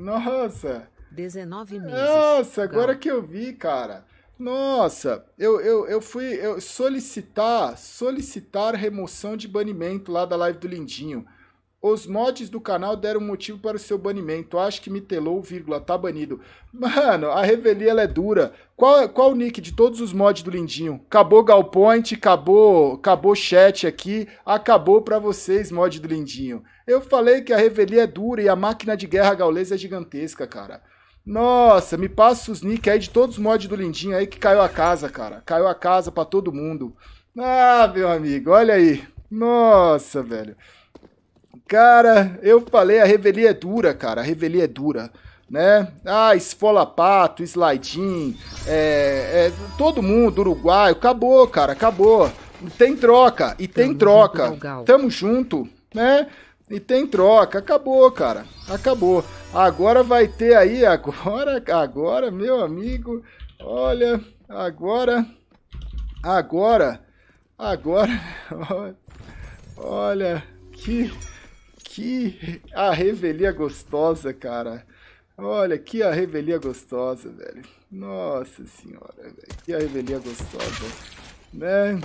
Nossa! 19 meses. Nossa, agora que eu vi, cara. Nossa, eu, eu, eu fui eu solicitar solicitar remoção de banimento lá da live do Lindinho. Os mods do canal deram motivo para o seu banimento. Acho que me telou, vírgula, tá banido. Mano, a revelia ela é dura. Qual, qual o nick de todos os mods do Lindinho? Acabou Galpoint, acabou, acabou chat aqui, acabou para vocês mod do Lindinho. Eu falei que a revelia é dura e a máquina de guerra gaulesa é gigantesca, cara. Nossa, me passa os nick aí de todos os mods do Lindinho aí que caiu a casa, cara. Caiu a casa para todo mundo. Ah, meu amigo, olha aí. Nossa, velho. Cara, eu falei, a revelia é dura, cara. A revelia é dura né? Ah, Esfola Pato, Slidin, é, é, todo mundo, Uruguai, acabou, cara, acabou. Tem troca, e tem Tamo troca. Junto, Tamo junto, né? E tem troca, acabou, cara, acabou. Agora vai ter aí, agora, agora, meu amigo, olha, agora, agora, agora, olha, que... Que a revelia gostosa, cara. Olha, que a revelia gostosa, velho. Nossa senhora, velho. Que a revelia gostosa. Né?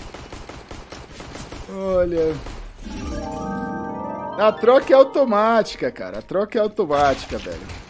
Olha. A troca é automática, cara. A troca é automática, velho.